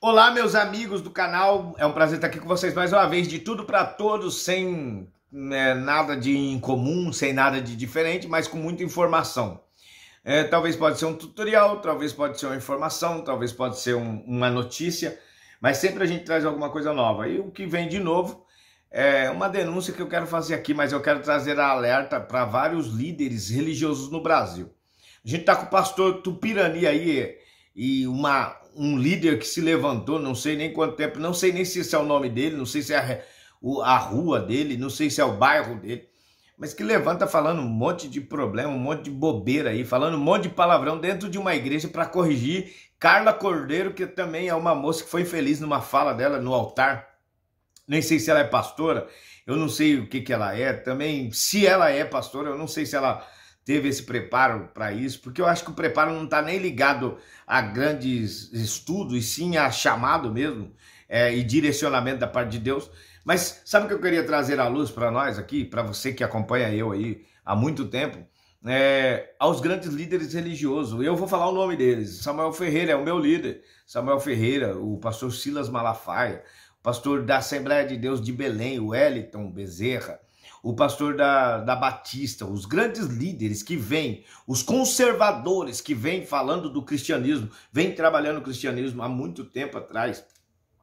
Olá, meus amigos do canal. É um prazer estar aqui com vocês mais uma vez. De tudo para todos, sem né, nada de incomum, sem nada de diferente, mas com muita informação. É, talvez pode ser um tutorial, talvez pode ser uma informação, talvez pode ser um, uma notícia, mas sempre a gente traz alguma coisa nova. E o que vem de novo é uma denúncia que eu quero fazer aqui, mas eu quero trazer a alerta para vários líderes religiosos no Brasil. A gente está com o pastor Tupirani aí e uma, um líder que se levantou, não sei nem quanto tempo, não sei nem se esse é o nome dele, não sei se é a, a rua dele, não sei se é o bairro dele, mas que levanta falando um monte de problema, um monte de bobeira aí, falando um monte de palavrão dentro de uma igreja para corrigir Carla Cordeiro, que também é uma moça que foi feliz numa fala dela no altar. Nem sei se ela é pastora, eu não sei o que, que ela é. Também, se ela é pastora, eu não sei se ela teve esse preparo para isso, porque eu acho que o preparo não está nem ligado a grandes estudos, e sim a chamado mesmo é, e direcionamento da parte de Deus. Mas sabe o que eu queria trazer à luz para nós aqui, para você que acompanha eu aí há muito tempo? É, aos grandes líderes religiosos. Eu vou falar o nome deles. Samuel Ferreira é o meu líder. Samuel Ferreira, o pastor Silas Malafaia, o pastor da Assembleia de Deus de Belém, o Wellington Bezerra, o pastor da, da Batista, os grandes líderes que vêm, os conservadores que vêm falando do cristianismo, vêm trabalhando o cristianismo há muito tempo atrás,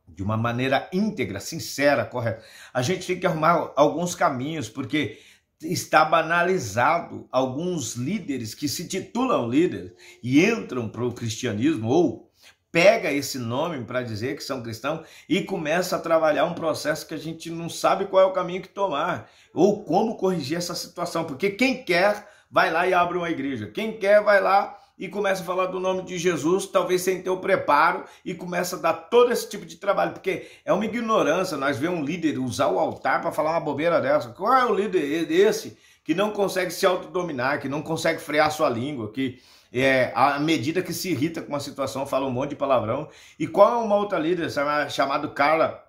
de uma maneira íntegra, sincera, correta. A gente tem que arrumar alguns caminhos, porque está banalizado alguns líderes que se titulam líderes e entram para o cristianismo ou pega esse nome para dizer que são cristãos e começa a trabalhar um processo que a gente não sabe qual é o caminho que tomar ou como corrigir essa situação, porque quem quer vai lá e abre uma igreja, quem quer vai lá e começa a falar do nome de Jesus, talvez sem ter o preparo e começa a dar todo esse tipo de trabalho, porque é uma ignorância nós ver um líder usar o altar para falar uma bobeira dessa. Qual é o líder desse que não consegue se autodominar, que não consegue frear sua língua, que é, à medida que se irrita com uma situação, fala um monte de palavrão. E qual é uma outra líder chamada Carla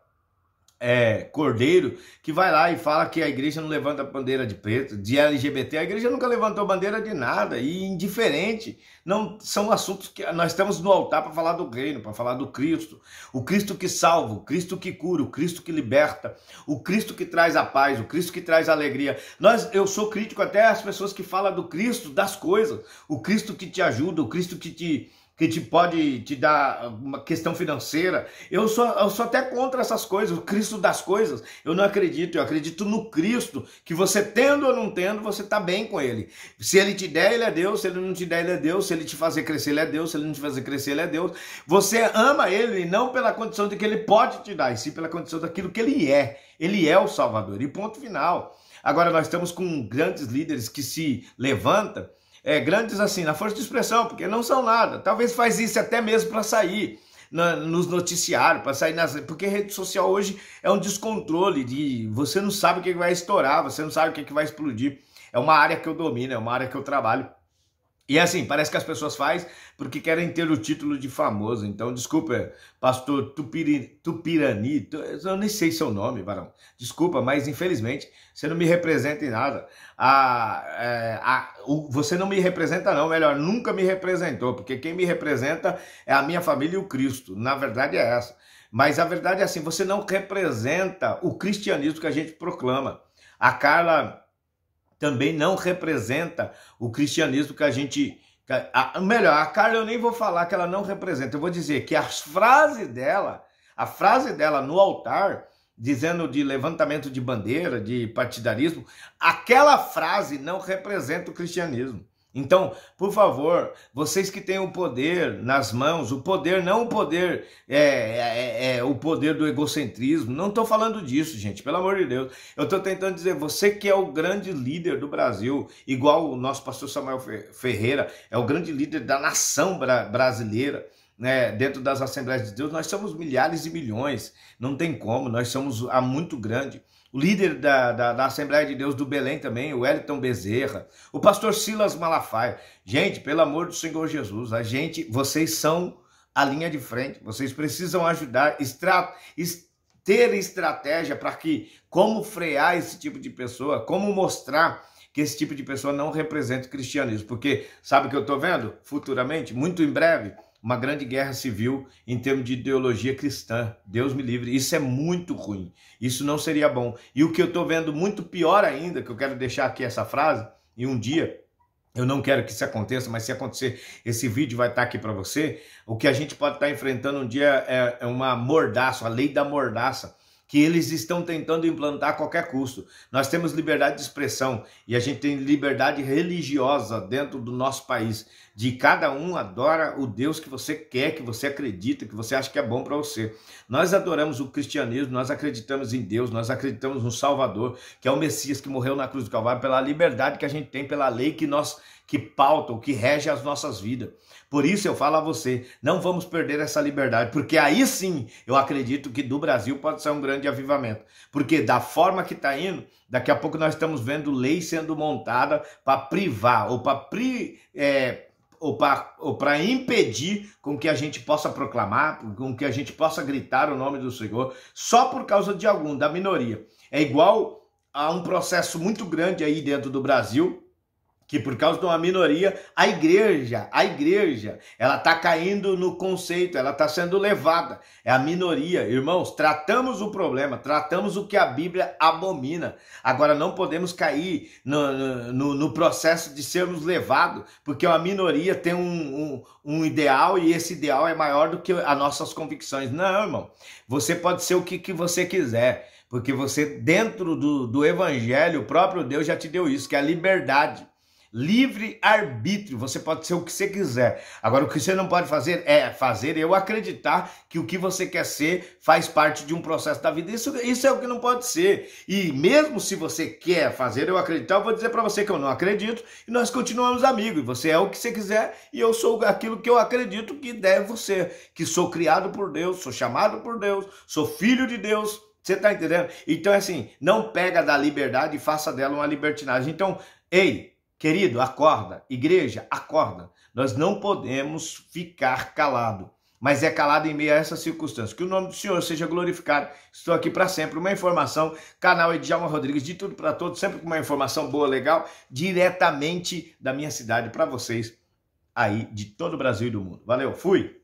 é, Cordeiro, que vai lá e fala que a igreja não levanta bandeira de preto, de LGBT. A igreja nunca levantou bandeira de nada e indiferente. Não são assuntos que nós estamos no altar para falar do reino, para falar do Cristo, o Cristo que salva, o Cristo que cura, o Cristo que liberta, o Cristo que traz a paz, o Cristo que traz a alegria. Nós, eu sou crítico até às pessoas que falam do Cristo, das coisas, o Cristo que te ajuda, o Cristo que te que te pode te dar uma questão financeira. Eu sou, eu sou até contra essas coisas, o Cristo das coisas. Eu não acredito, eu acredito no Cristo, que você tendo ou não tendo, você está bem com ele. Se ele te der, ele é Deus, se ele não te der, ele é Deus, se ele te fazer crescer, ele é Deus, se ele não te fazer crescer, ele é Deus. Você ama ele não pela condição de que ele pode te dar, e sim pela condição daquilo que ele é. Ele é o Salvador. E ponto final. Agora nós estamos com grandes líderes que se levantam é, grandes assim, na força de expressão, porque não são nada. Talvez faz isso até mesmo para sair na, nos noticiários, para sair nas. Porque rede social hoje é um descontrole de você não sabe o que vai estourar, você não sabe o que vai explodir. É uma área que eu domino, é uma área que eu trabalho. E é assim, parece que as pessoas fazem porque querem ter o título de famoso. Então, desculpa, pastor Tupiri, Tupirani, eu nem sei seu nome, Barão. Desculpa, mas infelizmente você não me representa em nada. A, a, é, a, o, você não me representa, não, melhor, nunca me representou, porque quem me representa é a minha família e o Cristo. Na verdade é essa. Mas a verdade é assim, você não representa o cristianismo que a gente proclama. A Carla também não representa o cristianismo que a gente. A, melhor, a Carla eu nem vou falar que ela não representa, eu vou dizer que a frase dela, a frase dela no altar, dizendo de levantamento de bandeira, de partidarismo, aquela frase não representa o cristianismo. Então, por favor, vocês que têm o poder nas mãos, o poder, não o poder, é, é, é, é o poder do egocentrismo, não estou falando disso, gente, pelo amor de Deus. Eu estou tentando dizer, você que é o grande líder do Brasil, igual o nosso pastor Samuel Ferreira, é o grande líder da nação bra brasileira. Né, dentro das Assembleias de Deus, nós somos milhares e milhões, não tem como, nós somos a muito grande o líder da, da, da, Assembleia de Deus do Belém também, o Elton Bezerra, o pastor Silas Malafaia. Gente, pelo amor do Senhor Jesus, a gente, vocês são a linha de frente, vocês precisam ajudar, est, ter estratégia para que como frear esse tipo de pessoa, como mostrar que esse tipo de pessoa não representa o cristianismo, porque sabe o que eu estou vendo? Futuramente, muito em breve, uma grande guerra civil em termos de ideologia cristã. Deus me livre, isso é muito ruim, isso não seria bom. E o que eu estou vendo muito pior ainda, que eu quero deixar aqui essa frase, e um dia eu não quero que isso aconteça, mas se acontecer, esse vídeo vai estar tá aqui para você. O que a gente pode estar tá enfrentando um dia é, é uma mordaça, a lei da mordaça que eles estão tentando implantar a qualquer custo. Nós temos liberdade de expressão e a gente tem liberdade religiosa dentro do nosso país. De cada um adora o Deus que você quer, que você acredita, que você acha que é bom para você. Nós adoramos o cristianismo, nós acreditamos em Deus, nós acreditamos no Salvador, que é o Messias que morreu na cruz do Calvário pela liberdade que a gente tem pela lei que nós que pautam, que rege as nossas vidas. Por isso eu falo a você, não vamos perder essa liberdade, porque aí sim eu acredito que do Brasil pode ser um grande grande avivamento. Porque da forma que está indo, daqui a pouco nós estamos vendo lei sendo montada para privar ou para pri, é, ou para impedir com que a gente possa proclamar, com que a gente possa gritar o nome do Senhor, só por causa de algum, da minoria. É igual a um processo muito grande aí dentro do Brasil, que por causa de uma minoria, a igreja, a igreja, ela está caindo no conceito, ela está sendo levada, é a minoria. Irmãos, tratamos o problema, tratamos o que a Bíblia abomina. Agora, não podemos cair no, no, no processo de sermos levados, porque uma minoria tem um, um, um, ideal e esse ideal é maior do que as nossas convicções. Não, irmão, você pode ser o que, que você quiser, porque você, dentro do, do evangelho, o próprio Deus já te deu isso, que é a liberdade. Livre arbítrio, você pode ser o que você quiser. Agora, o que você não pode fazer é fazer eu acreditar que o que você quer ser faz parte de um processo da vida. Isso, isso é o que não pode ser. E mesmo se você quer fazer eu acreditar, eu vou dizer para você que eu não acredito e nós continuamos amigos. E você é o que você quiser e eu sou aquilo que eu acredito que devo é ser. Que sou criado por Deus, sou chamado por Deus, sou filho de Deus. Você tá entendendo? Então, é assim, não pega da liberdade e faça dela uma libertinagem. Então, ei, Querido, acorda. Igreja, acorda. Nós não podemos ficar calado, mas é calado em meio a essas circunstâncias. Que o nome do Senhor seja glorificado. Estou aqui para sempre. Uma informação, canal Edjalma Rodrigues, de tudo para todos, sempre com uma informação boa, legal, diretamente da minha cidade para vocês aí de todo o Brasil e do mundo. Valeu, fui!